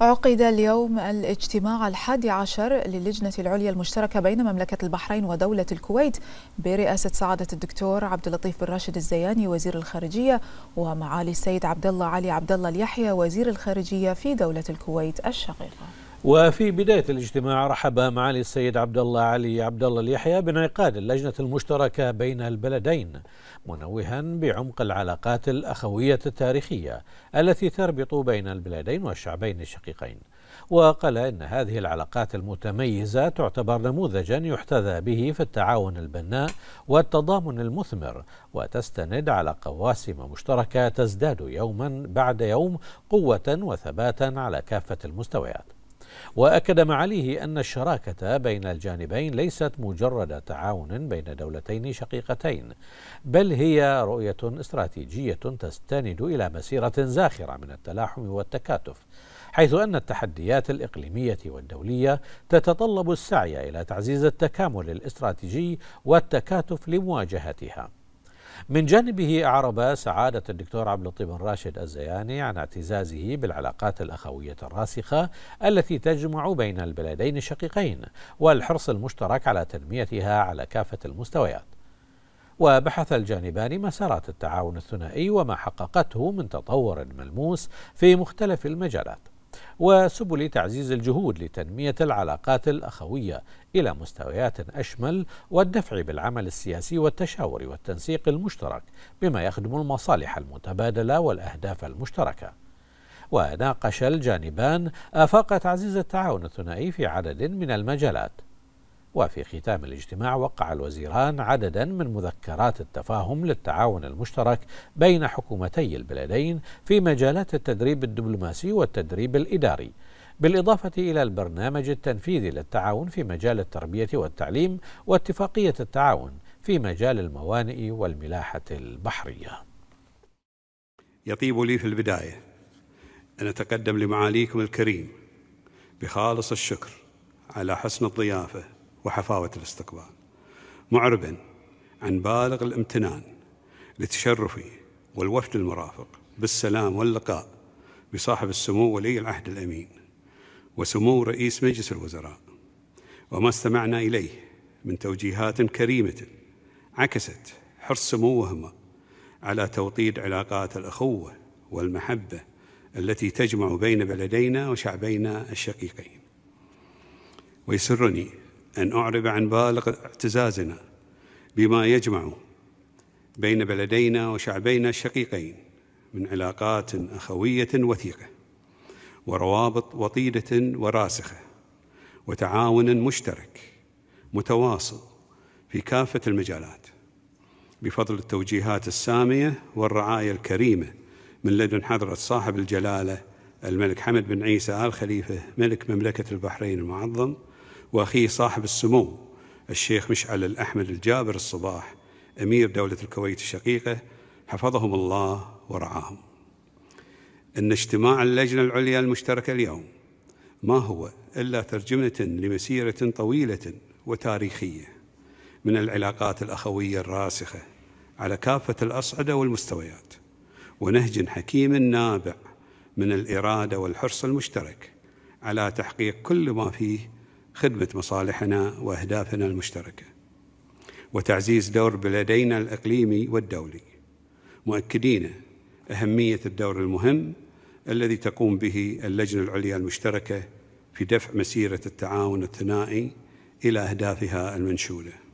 عقد اليوم الاجتماع الحادي عشر للجنة العليا المشتركة بين مملكة البحرين ودولة الكويت برئاسة سعادة الدكتور عبد اللطيف بن راشد الزياني وزير الخارجية ومعالي السيد عبد الله علي عبد الله اليحيى وزير الخارجية في دولة الكويت الشقيقة. وفي بداية الاجتماع رحب معالي السيد عبد الله علي عبد الله اليحيى بانعقاد اللجنة المشتركة بين البلدين منوها بعمق العلاقات الأخوية التاريخية التي تربط بين البلادين والشعبين الشقيقين وقال إن هذه العلاقات المتميزة تعتبر نموذجا يحتذى به في التعاون البناء والتضامن المثمر وتستند على قواسم مشتركة تزداد يوما بعد يوم قوة وثباتا على كافة المستويات واكد معاليه ان الشراكه بين الجانبين ليست مجرد تعاون بين دولتين شقيقتين بل هي رؤيه استراتيجيه تستند الى مسيره زاخره من التلاحم والتكاتف حيث ان التحديات الاقليميه والدوليه تتطلب السعي الى تعزيز التكامل الاستراتيجي والتكاتف لمواجهتها من جانبه أعرب سعادة الدكتور عبد اللطيف بن راشد الزياني عن اعتزازه بالعلاقات الأخوية الراسخة التي تجمع بين البلدين الشقيقين والحرص المشترك على تنميتها على كافة المستويات وبحث الجانبان مسارات التعاون الثنائي وما حققته من تطور ملموس في مختلف المجالات وسبل تعزيز الجهود لتنمية العلاقات الأخوية إلى مستويات أشمل والدفع بالعمل السياسي والتشاور والتنسيق المشترك بما يخدم المصالح المتبادلة والأهداف المشتركة وناقش الجانبان آفاق تعزيز التعاون الثنائي في عدد من المجالات وفي ختام الاجتماع وقع الوزيران عددا من مذكرات التفاهم للتعاون المشترك بين حكومتي البلدين في مجالات التدريب الدبلوماسي والتدريب الاداري بالإضافة إلى البرنامج التنفيذي للتعاون في مجال التربية والتعليم واتفاقية التعاون في مجال الموانئ والملاحة البحرية يطيب لي في البداية أن أتقدم لمعاليكم الكريم بخالص الشكر على حسن الضيافة وحفاوة الاستقبال معربا عن بالغ الامتنان لتشرفي والوفد المرافق بالسلام واللقاء بصاحب السمو ولي العهد الأمين وسمو رئيس مجلس الوزراء وما استمعنا إليه من توجيهات كريمة عكست حرص سموهما على توطيد علاقات الأخوة والمحبة التي تجمع بين بلدينا وشعبينا الشقيقين ويسرني أن أعرب عن بالغ اعتزازنا بما يجمع بين بلدينا وشعبينا الشقيقين من علاقات أخوية وثيقة وروابط وطيدة وراسخة وتعاون مشترك متواصل في كافة المجالات بفضل التوجيهات السامية والرعاية الكريمة من لدن حضرة صاحب الجلالة الملك حمد بن عيسى آل خليفة ملك مملكة البحرين المعظم وأخيه صاحب السمو الشيخ مشعل الأحمد الجابر الصباح أمير دولة الكويت الشقيقة حفظهم الله ورعاهم أن اجتماع اللجنة العليا المشتركة اليوم ما هو إلا ترجمة لمسيرة طويلة وتاريخية من العلاقات الأخوية الراسخة على كافة الأصعدة والمستويات ونهج حكيم نابع من الإرادة والحرص المشترك على تحقيق كل ما فيه خدمة مصالحنا وأهدافنا المشتركة وتعزيز دور بلدينا الإقليمي والدولي مؤكدين أهمية الدور المهم الذي تقوم به اللجنة العليا المشتركة في دفع مسيرة التعاون الثنائي إلى أهدافها المنشوده